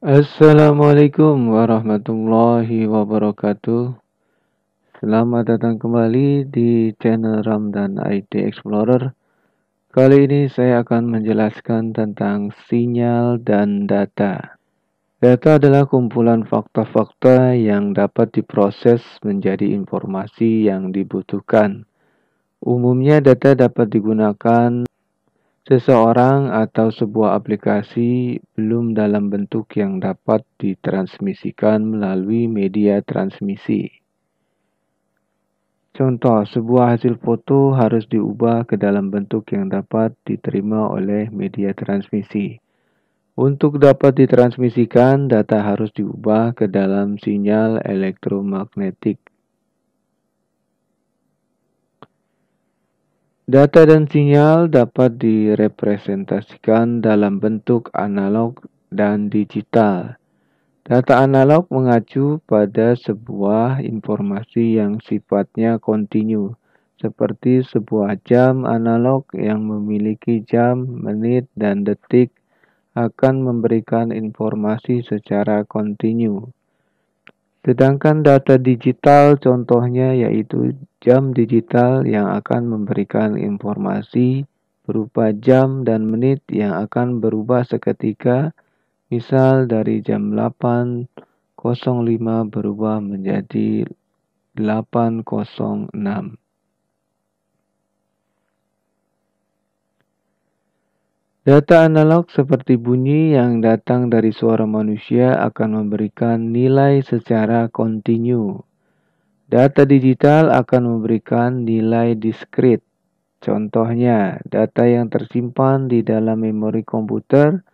Assalamualaikum warahmatullahi wabarakatuh. Selamat datang kembali di channel Ramdan IT Explorer. Kali ini saya akan menjelaskan tentang sinyal dan data. Data adalah kumpulan fakta-fakta yang dapat diproses menjadi informasi yang dibutuhkan. Umumnya data dapat digunakan Seseorang atau sebuah aplikasi belum dalam bentuk yang dapat ditransmisikan melalui media transmisi. Contoh, sebuah hasil foto harus diubah ke dalam bentuk yang dapat diterima oleh media transmisi. Untuk dapat ditransmisikan, data harus diubah ke dalam sinyal elektromagnetik Data dan sinyal dapat direpresentasikan dalam bentuk analog dan digital. Data analog mengacu pada sebuah informasi yang sifatnya kontinu, seperti sebuah jam analog yang memiliki jam, menit, dan detik akan memberikan informasi secara kontinu. Sedangkan data digital contohnya yaitu jam digital yang akan memberikan informasi berupa jam dan menit yang akan berubah seketika, misal dari jam 8.05 berubah menjadi 8.06. Data analog seperti bunyi yang datang dari suara manusia akan memberikan nilai secara kontinu. Data digital akan memberikan nilai diskrit. Contohnya, data yang tersimpan di dalam memori komputer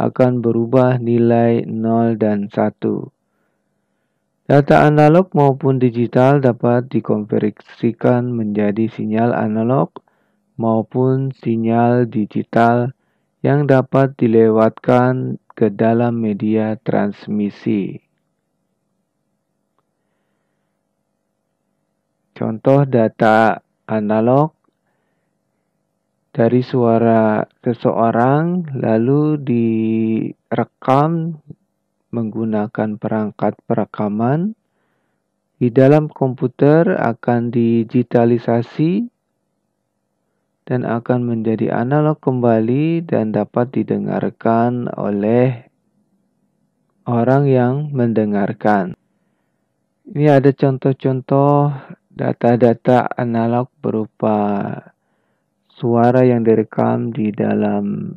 akan berubah nilai 0 dan 1. Data analog maupun digital dapat dikonversikan menjadi sinyal analog maupun sinyal digital yang dapat dilewatkan ke dalam media transmisi. Contoh data analog dari suara seseorang lalu direkam menggunakan perangkat perekaman di dalam komputer akan digitalisasi dan akan menjadi analog kembali dan dapat didengarkan oleh orang yang mendengarkan. Ini ada contoh-contoh data-data analog berupa suara yang direkam di dalam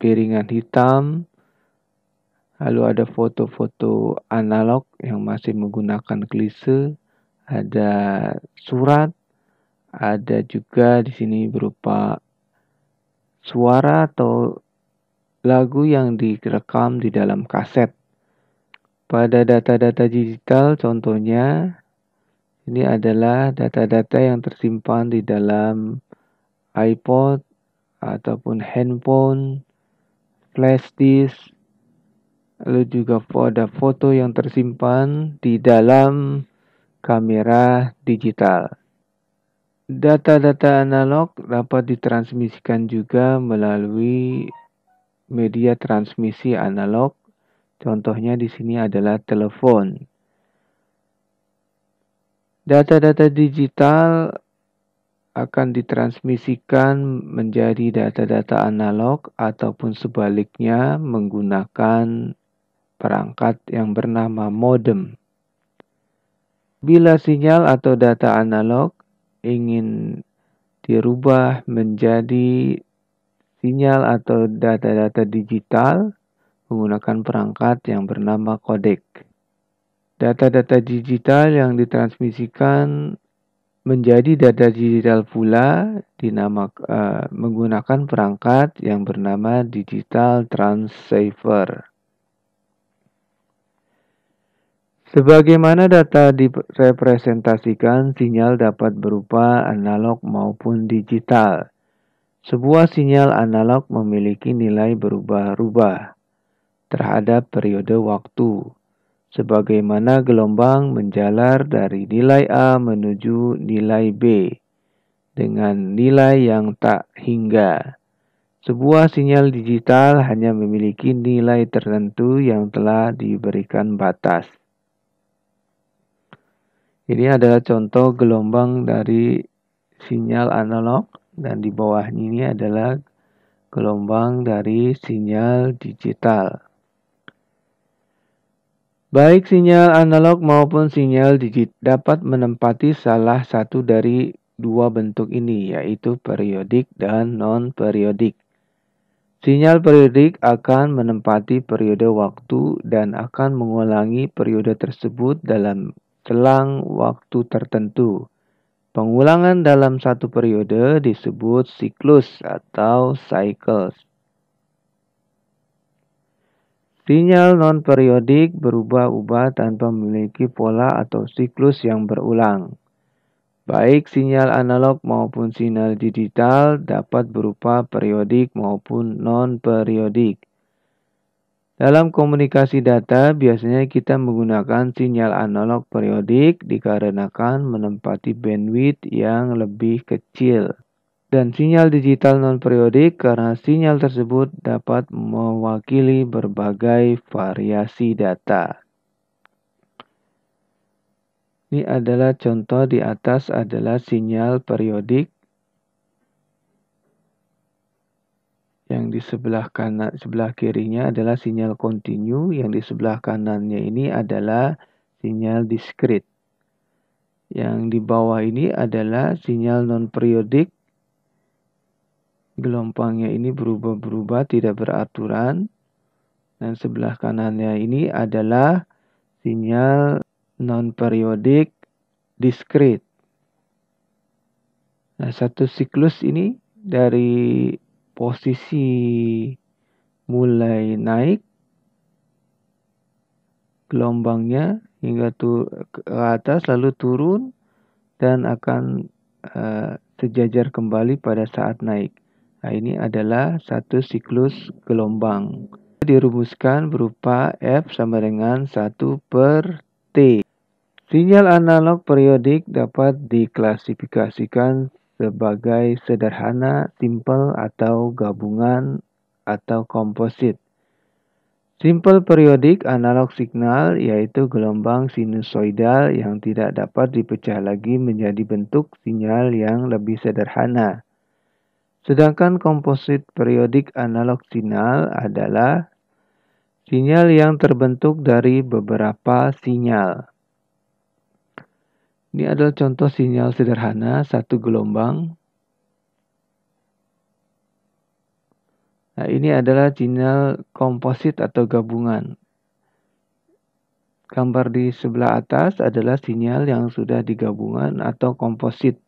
piringan hitam, lalu ada foto-foto analog yang masih menggunakan klise, ada surat, ada juga di sini berupa suara atau lagu yang direkam di dalam kaset. Pada data-data digital contohnya ini adalah data-data yang tersimpan di dalam iPod ataupun handphone, flash disk, lalu juga ada foto yang tersimpan di dalam kamera digital. Data-data analog dapat ditransmisikan juga melalui media transmisi analog. Contohnya di sini adalah telepon. Data-data digital akan ditransmisikan menjadi data-data analog ataupun sebaliknya menggunakan perangkat yang bernama modem. Bila sinyal atau data analog ingin dirubah menjadi sinyal atau data-data digital menggunakan perangkat yang bernama kodek. Data-data digital yang ditransmisikan menjadi data digital pula dinama, uh, menggunakan perangkat yang bernama digital transceiver. Sebagaimana data direpresentasikan, sinyal dapat berupa analog maupun digital. Sebuah sinyal analog memiliki nilai berubah-ubah terhadap periode waktu, sebagaimana gelombang menjalar dari nilai A menuju nilai B dengan nilai yang tak hingga. Sebuah sinyal digital hanya memiliki nilai tertentu yang telah diberikan batas. Ini adalah contoh gelombang dari sinyal analog dan di bawah ini adalah gelombang dari sinyal digital. Baik sinyal analog maupun sinyal digital dapat menempati salah satu dari dua bentuk ini, yaitu periodik dan non-periodik. Sinyal periodik akan menempati periode waktu dan akan mengulangi periode tersebut dalam selang waktu tertentu. Pengulangan dalam satu periode disebut siklus atau cycles. Sinyal non-periodik berubah-ubah tanpa memiliki pola atau siklus yang berulang. Baik sinyal analog maupun sinyal digital dapat berupa periodik maupun non-periodik. Dalam komunikasi data, biasanya kita menggunakan sinyal analog periodik dikarenakan menempati bandwidth yang lebih kecil. Dan sinyal digital non-periodik karena sinyal tersebut dapat mewakili berbagai variasi data. Ini adalah contoh di atas adalah sinyal periodik yang di sebelah kanan sebelah kirinya adalah sinyal continue yang di sebelah kanannya ini adalah sinyal diskrit yang di bawah ini adalah sinyal non periodik gelombangnya ini berubah-berubah tidak beraturan dan sebelah kanannya ini adalah sinyal non periodik diskrit nah satu siklus ini dari posisi mulai naik gelombangnya hingga tu ke atas lalu turun dan akan uh, sejajar kembali pada saat naik. Nah, ini adalah satu siklus gelombang. Dirumuskan berupa F sama dengan 1 per T. Sinyal analog periodik dapat diklasifikasikan sebagai sederhana, simple, atau gabungan atau komposit. Simple periodik analog signal yaitu gelombang sinusoidal yang tidak dapat dipecah lagi menjadi bentuk sinyal yang lebih sederhana. Sedangkan komposit periodik analog sinyal adalah sinyal yang terbentuk dari beberapa sinyal. Ini adalah contoh sinyal sederhana satu gelombang. Nah, ini adalah sinyal komposit atau gabungan. Gambar di sebelah atas adalah sinyal yang sudah digabungan atau komposit.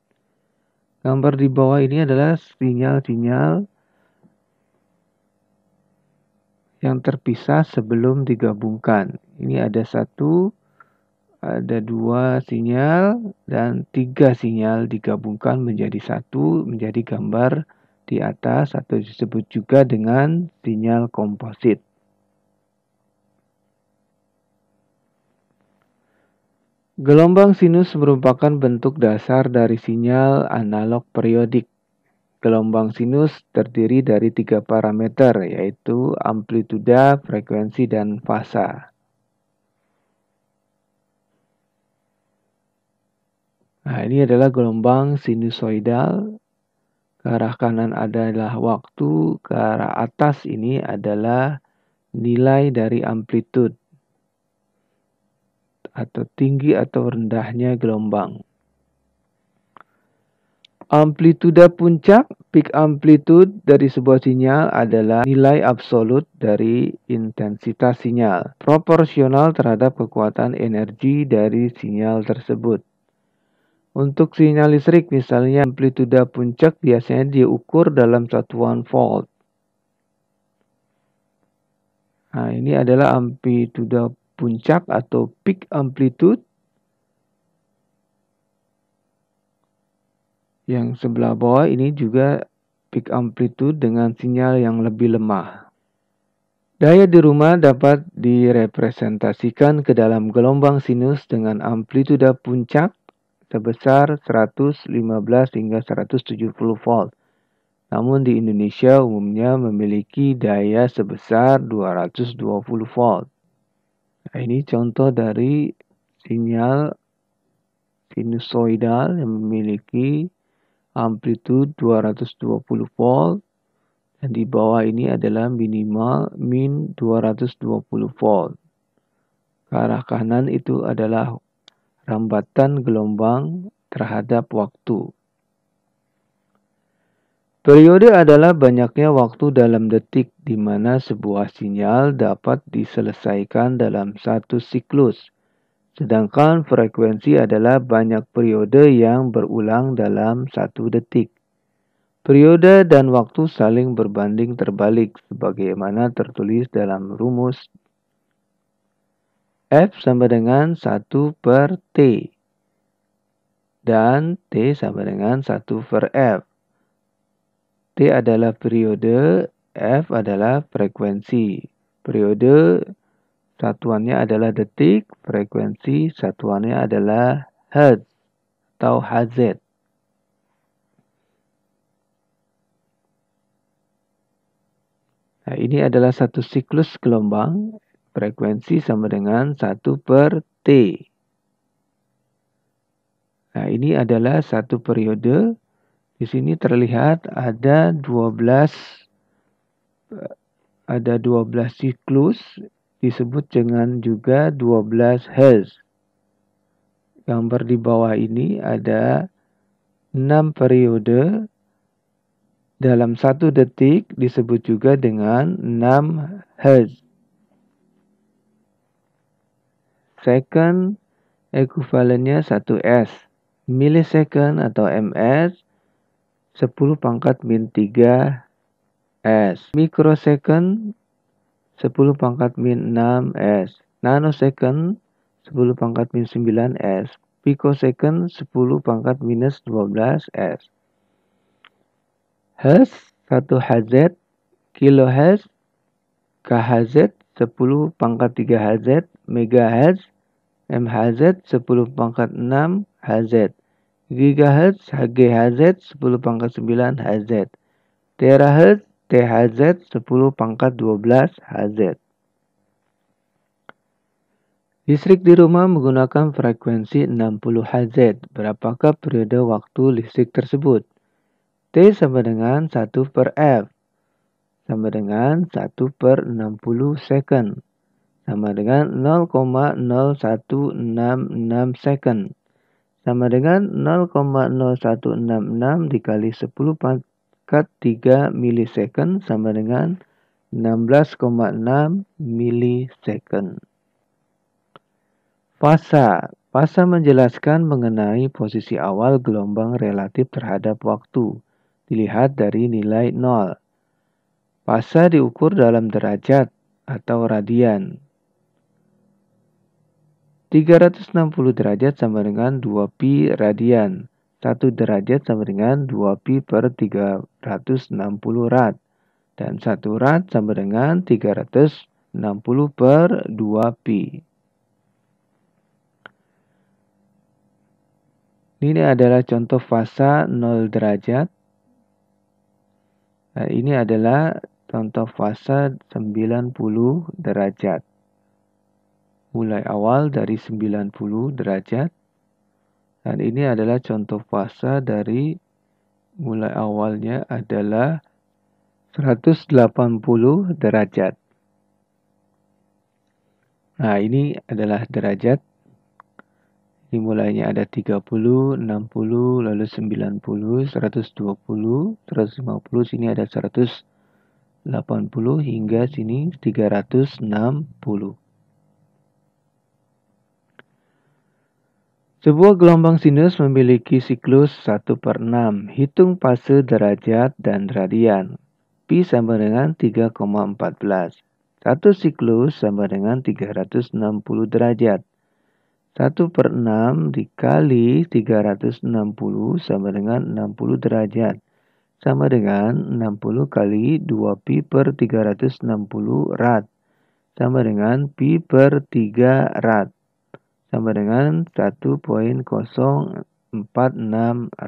Gambar di bawah ini adalah sinyal-sinyal yang terpisah sebelum digabungkan. Ini ada satu, ada dua sinyal dan tiga sinyal digabungkan menjadi satu menjadi gambar di atas atau disebut juga dengan sinyal komposit. Gelombang sinus merupakan bentuk dasar dari sinyal analog periodik. Gelombang sinus terdiri dari tiga parameter, yaitu amplituda, frekuensi, dan fasa. Nah, ini adalah gelombang sinusoidal. Ke arah kanan adalah waktu, ke arah atas ini adalah nilai dari amplitude atau tinggi atau rendahnya gelombang. Amplituda puncak peak amplitude dari sebuah sinyal adalah nilai absolut dari intensitas sinyal proporsional terhadap kekuatan energi dari sinyal tersebut. Untuk sinyal listrik, misalnya amplituda puncak biasanya diukur dalam satuan volt. Nah, ini adalah amplituda puncak atau peak amplitude yang sebelah bawah ini juga peak amplitude dengan sinyal yang lebih lemah. Daya di rumah dapat direpresentasikan ke dalam gelombang sinus dengan amplituda puncak sebesar 115 hingga 170 volt. Namun di Indonesia umumnya memiliki daya sebesar 220 volt. Nah, ini contoh dari sinyal sinusoidal yang memiliki amplitude 220 volt dan di bawah ini adalah minimal min 220 volt. Ke arah kanan itu adalah Rambatan gelombang terhadap waktu. Periode adalah banyaknya waktu dalam detik di mana sebuah sinyal dapat diselesaikan dalam satu siklus, sedangkan frekuensi adalah banyak periode yang berulang dalam satu detik. Periode dan waktu saling berbanding terbalik sebagaimana tertulis dalam rumus F sama dengan 1 per T. Dan T sama dengan 1 per F. T adalah periode, F adalah frekuensi. Periode satuannya adalah detik, frekuensi satuannya adalah hertz atau Hz. Nah, ini adalah satu siklus gelombang Frekuensi sama dengan 1 per T. Nah, ini adalah satu periode. Di sini terlihat ada 12 eh, ada 12 siklus disebut dengan juga 12 hertz. Gambar di bawah ini ada 6 periode dalam satu detik disebut juga dengan 6 hertz. Second, ekuvalennya 1S. Millisecond atau MS, 10 pangkat min 3 S. Microsecond 10 pangkat min 6 S. Nanosecond, 10 pangkat min 9 S. Picosecond, 10 pangkat minus 12 S. Hertz, 1 Hz. Kilohertz, KHZ, 10 pangkat 3 Hz. MHz, MHz 10 pangkat 6 Hz, GHz, GHz 10 pangkat 9 Hz, THz, THz 10 pangkat 12 Hz. Listrik di rumah menggunakan frekuensi 60 Hz. Berapakah periode waktu listrik tersebut? T sama dengan 1 per F sama dengan 1 per 60 second sama dengan 0,0166 second sama dengan 0,0166 dikali 10 pangkat 3 milisecond sama dengan 16,6 milisecond. Fasa. Fasa menjelaskan mengenai posisi awal gelombang relatif terhadap waktu, dilihat dari nilai 0. Fasa diukur dalam derajat atau radian, 360 derajat sama dengan 2pi radian. 1 derajat sama dengan 2pi per 360 rad. Dan 1 rad sama dengan 360 per 2pi. Ini adalah contoh fasa 0 derajat. Nah, ini adalah contoh fasa 90 derajat mulai awal dari 90 derajat. Dan ini adalah contoh fase dari mulai awalnya adalah 180 derajat. Nah, ini adalah derajat. Ini mulainya ada 30, 60, lalu 90, 120, 150, sini ada 180 hingga sini 360. Sebuah gelombang sinus memiliki siklus 1 per 6. Hitung fase derajat dan radian. Pi sama dengan 3,14. Satu siklus sama dengan 360 derajat. 1 per 6 dikali 360 sama dengan 60 derajat. Sama dengan 60 kali 2 pi per 360 rad. Sama dengan pi per 3 rad sama dengan 1.046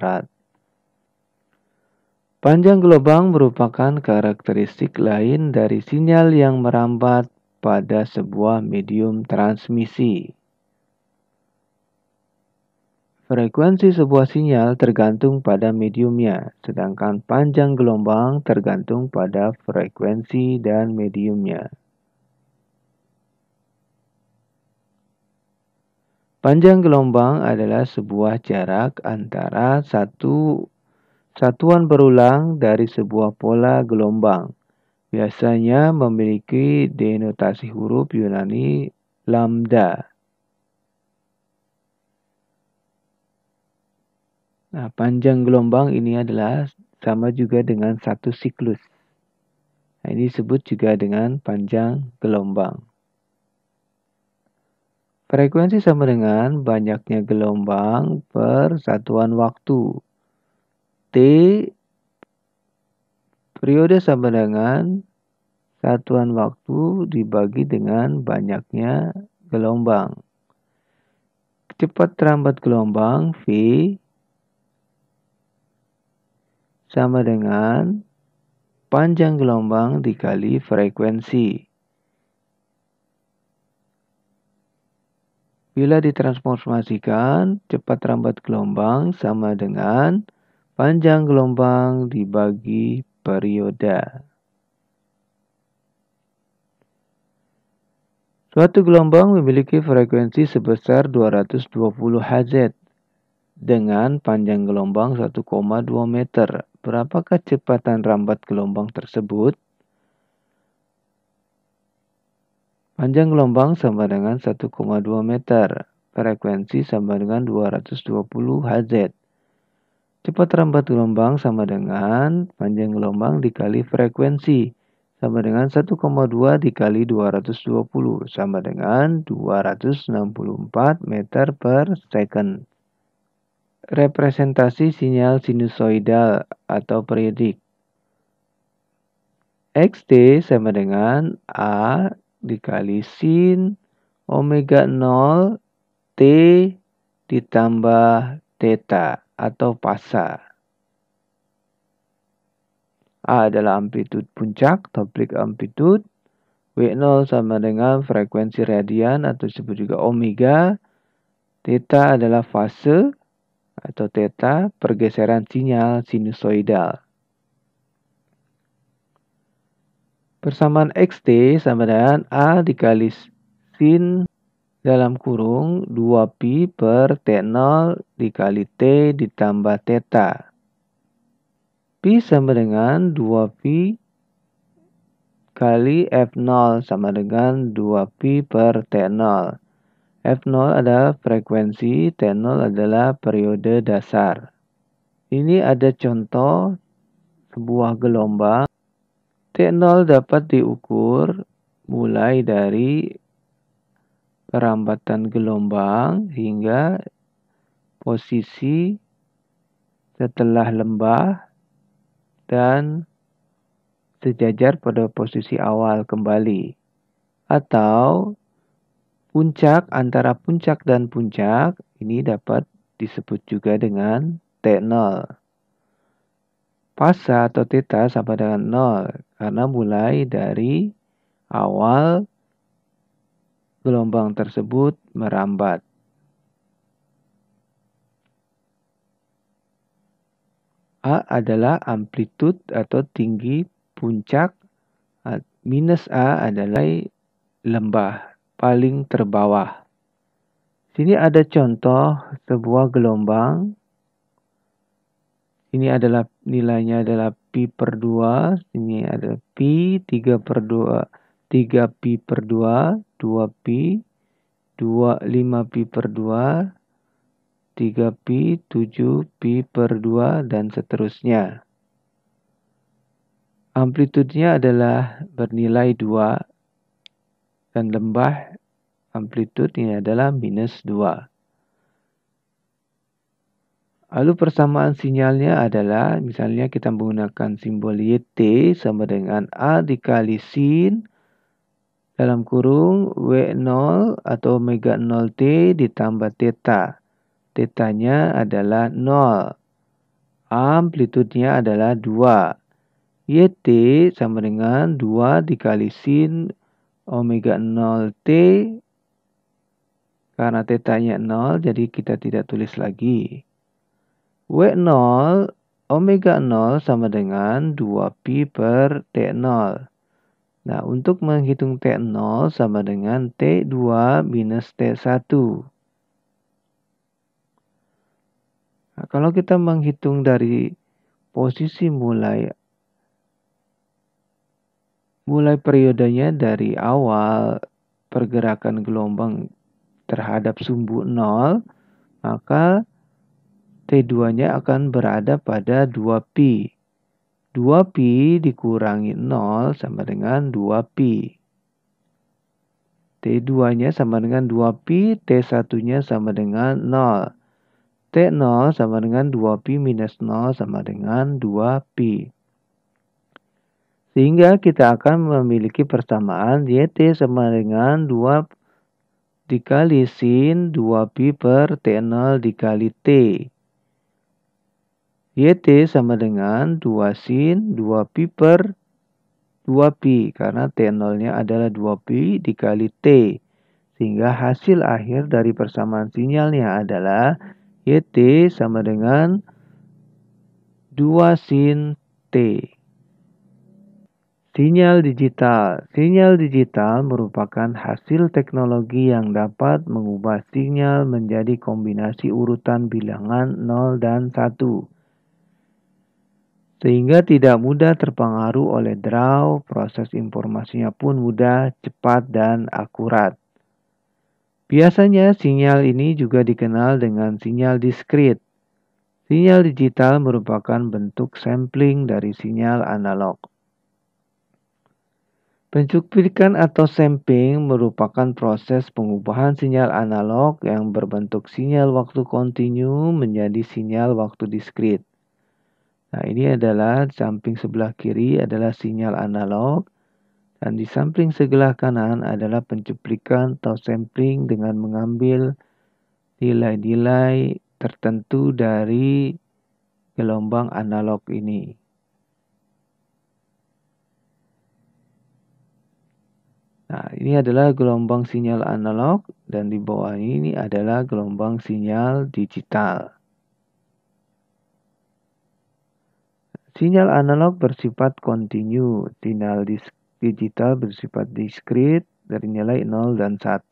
rad. Panjang gelombang merupakan karakteristik lain dari sinyal yang merambat pada sebuah medium transmisi. Frekuensi sebuah sinyal tergantung pada mediumnya, sedangkan panjang gelombang tergantung pada frekuensi dan mediumnya. Panjang gelombang adalah sebuah jarak antara satu satuan berulang dari sebuah pola gelombang. Biasanya memiliki denotasi huruf Yunani lambda. Nah, panjang gelombang ini adalah sama juga dengan satu siklus. Nah, ini disebut juga dengan panjang gelombang. Frekuensi sama dengan banyaknya gelombang per satuan waktu. T periode sama dengan satuan waktu dibagi dengan banyaknya gelombang. Cepat terambat gelombang V sama dengan panjang gelombang dikali frekuensi. Bila ditransformasikan, cepat rambat gelombang sama dengan panjang gelombang dibagi periode. Suatu gelombang memiliki frekuensi sebesar 220 Hz dengan panjang gelombang 1,2 meter. Berapakah cepatan rambat gelombang tersebut? Panjang gelombang sama dengan 1,2 meter. Frekuensi sama dengan 220 Hz. Cepat rambat gelombang sama dengan panjang gelombang dikali frekuensi sama dengan 1,2 dikali 220 sama dengan 264 meter per second. Representasi sinyal sinusoidal atau periodik. XT sama dengan A dikali sin omega 0 T ditambah theta atau fasa. A adalah amplitude puncak, toplik amplitude. W0 sama dengan frekuensi radian atau disebut juga omega. Theta adalah fase atau theta pergeseran sinyal sinusoidal. Persamaan XT sama dengan A dikali sin dalam kurung 2pi per T0 dikali T ditambah theta. Pi sama dengan 2pi kali F0 sama dengan 2pi per T0. F0 adalah frekuensi, T0 adalah periode dasar. Ini ada contoh sebuah gelombang T0 dapat diukur mulai dari perambatan gelombang hingga posisi setelah lembah dan sejajar pada posisi awal kembali atau puncak antara puncak dan puncak ini dapat disebut juga dengan T0 fase atau theta sama dengan 0 karena mulai dari awal gelombang tersebut merambat. A adalah amplitude atau tinggi puncak, minus A adalah lembah paling terbawah. Sini ada contoh sebuah gelombang ini adalah nilainya adalah pi per 2, ini ada pi 3 per 2, 3 pi per 2, 2 pi, 2, 5 pi per 2, 3 pi, 7 pi per 2, dan seterusnya. Amplitudenya adalah bernilai 2 dan lembah amplitude ini adalah minus 2. Lalu persamaan sinyalnya adalah misalnya kita menggunakan simbol YT sama dengan A dikali sin dalam kurung W0 atau omega 0T ditambah theta. Tetanya adalah 0. Amplitudenya adalah 2. YT sama dengan 2 dikali sin omega 0T karena tetanya 0 jadi kita tidak tulis lagi. W0 omega 0 sama dengan 2pi per T0. Nah, untuk menghitung T0 sama dengan T2 minus T1. Nah, kalau kita menghitung dari posisi mulai mulai periodenya dari awal pergerakan gelombang terhadap sumbu 0, maka T2-nya akan berada pada 2 p 2 p dikurangi 0 sama dengan 2 p t T2-nya sama dengan 2 p t T1-nya sama dengan 0. T0 sama dengan 2 p minus 0 sama dengan 2 p Sehingga kita akan memiliki persamaan YT ya, sama dengan 2 dikali sin 2 p per T0 dikali T. YT sama dengan 2 sin 2 pi per 2 pi karena t nolnya adalah 2 pi dikali T. Sehingga hasil akhir dari persamaan sinyalnya adalah YT sama dengan 2 sin T. Sinyal digital. Sinyal digital merupakan hasil teknologi yang dapat mengubah sinyal menjadi kombinasi urutan bilangan 0 dan 1 sehingga tidak mudah terpengaruh oleh draw, proses informasinya pun mudah, cepat, dan akurat. Biasanya sinyal ini juga dikenal dengan sinyal diskrit. Sinyal digital merupakan bentuk sampling dari sinyal analog. Pencuplikan atau sampling merupakan proses pengubahan sinyal analog yang berbentuk sinyal waktu kontinu menjadi sinyal waktu diskrit. Nah, ini adalah samping sebelah kiri adalah sinyal analog dan di samping sebelah kanan adalah pencuplikan atau sampling dengan mengambil nilai-nilai tertentu dari gelombang analog ini. Nah, ini adalah gelombang sinyal analog dan di bawah ini adalah gelombang sinyal digital. Sinyal analog bersifat kontinu, sinyal digital bersifat diskrit dari nilai 0 dan 1.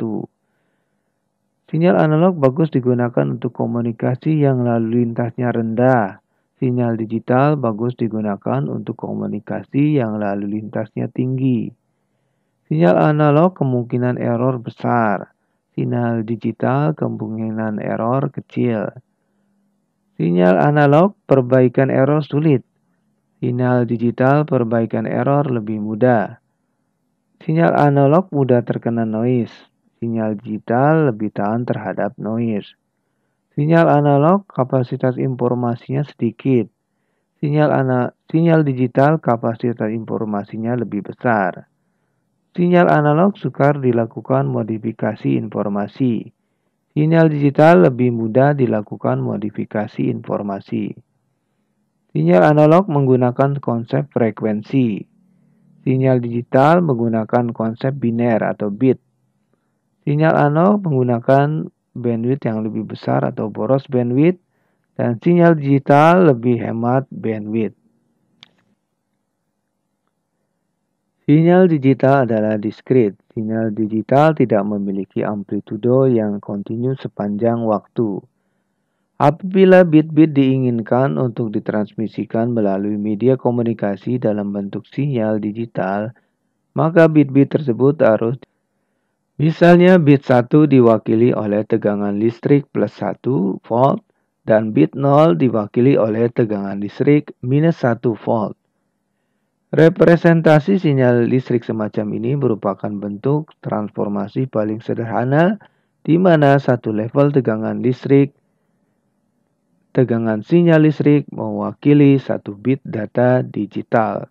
Sinyal analog bagus digunakan untuk komunikasi yang lalu lintasnya rendah. Sinyal digital bagus digunakan untuk komunikasi yang lalu lintasnya tinggi. Sinyal analog kemungkinan error besar. Sinyal digital kemungkinan error kecil. Sinyal analog perbaikan error sulit Sinyal digital perbaikan error lebih mudah. Sinyal analog mudah terkena noise. Sinyal digital lebih tahan terhadap noise. Sinyal analog kapasitas informasinya sedikit. Sinyal ana sinyal digital kapasitas informasinya lebih besar. Sinyal analog sukar dilakukan modifikasi informasi. Sinyal digital lebih mudah dilakukan modifikasi informasi. Sinyal analog menggunakan konsep frekuensi. Sinyal digital menggunakan konsep biner atau bit. Sinyal analog menggunakan bandwidth yang lebih besar atau boros bandwidth dan sinyal digital lebih hemat bandwidth. Sinyal digital adalah diskrit. Sinyal digital tidak memiliki amplitudo yang kontinu sepanjang waktu. Apabila bit-bit diinginkan untuk ditransmisikan melalui media komunikasi dalam bentuk sinyal digital, maka bit-bit tersebut harus Misalnya bit 1 diwakili oleh tegangan listrik plus 1 volt dan bit 0 diwakili oleh tegangan listrik minus 1 volt. Representasi sinyal listrik semacam ini merupakan bentuk transformasi paling sederhana di mana satu level tegangan listrik tegangan sinyal listrik mewakili satu bit data digital.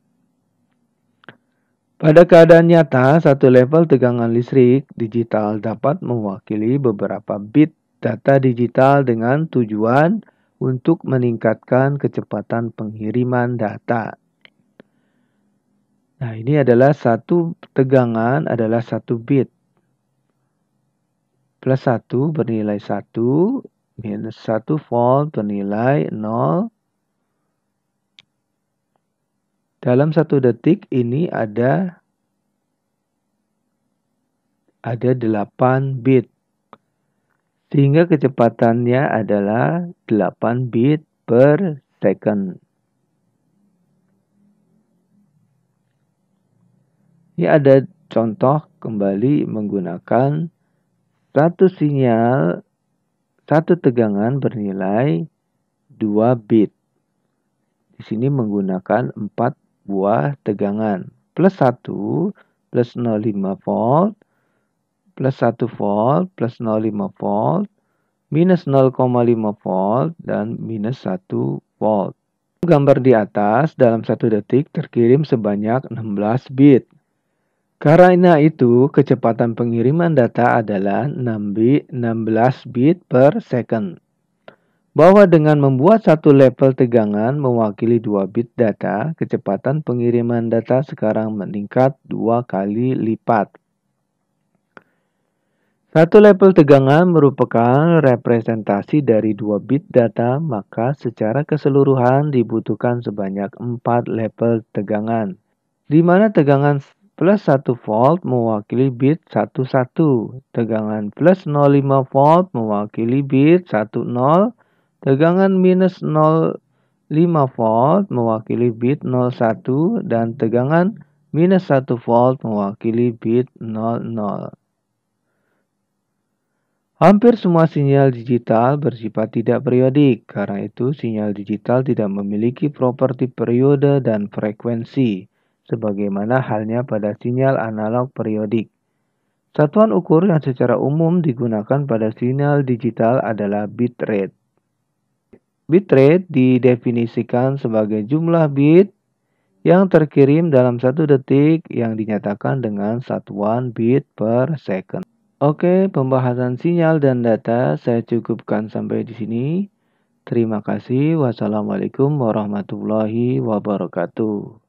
Pada keadaan nyata, satu level tegangan listrik digital dapat mewakili beberapa bit data digital dengan tujuan untuk meningkatkan kecepatan pengiriman data. Nah, ini adalah satu tegangan adalah satu bit. Plus satu bernilai satu minus 1 volt bernilai 0. Dalam satu detik ini ada ada 8 bit. Sehingga kecepatannya adalah 8 bit per second. Ini ada contoh kembali menggunakan satu sinyal satu tegangan bernilai 2 bit. Di sini menggunakan 4 buah tegangan. Plus 1, plus 0,5 volt, plus 1 volt, plus 0,5 volt, minus 0,5 volt, dan minus 1 volt. Gambar di atas dalam satu detik terkirim sebanyak 16 bit. Karena itu, kecepatan pengiriman data adalah 16 bit per second. Bahwa dengan membuat satu level tegangan mewakili 2 bit data, kecepatan pengiriman data sekarang meningkat dua kali lipat. Satu level tegangan merupakan representasi dari dua bit data, maka secara keseluruhan dibutuhkan sebanyak 4 level tegangan, di mana tegangan plus 1 volt mewakili bit 11, tegangan plus 05 volt mewakili bit 10, tegangan minus 05 volt mewakili bit 01, dan tegangan minus 1 volt mewakili bit 00. Hampir semua sinyal digital bersifat tidak periodik, karena itu sinyal digital tidak memiliki properti periode dan frekuensi sebagaimana halnya pada sinyal analog periodik. Satuan ukur yang secara umum digunakan pada sinyal digital adalah bit rate. Bit rate didefinisikan sebagai jumlah bit yang terkirim dalam satu detik yang dinyatakan dengan satuan bit per second. Oke, pembahasan sinyal dan data saya cukupkan sampai di sini. Terima kasih. Wassalamualaikum warahmatullahi wabarakatuh.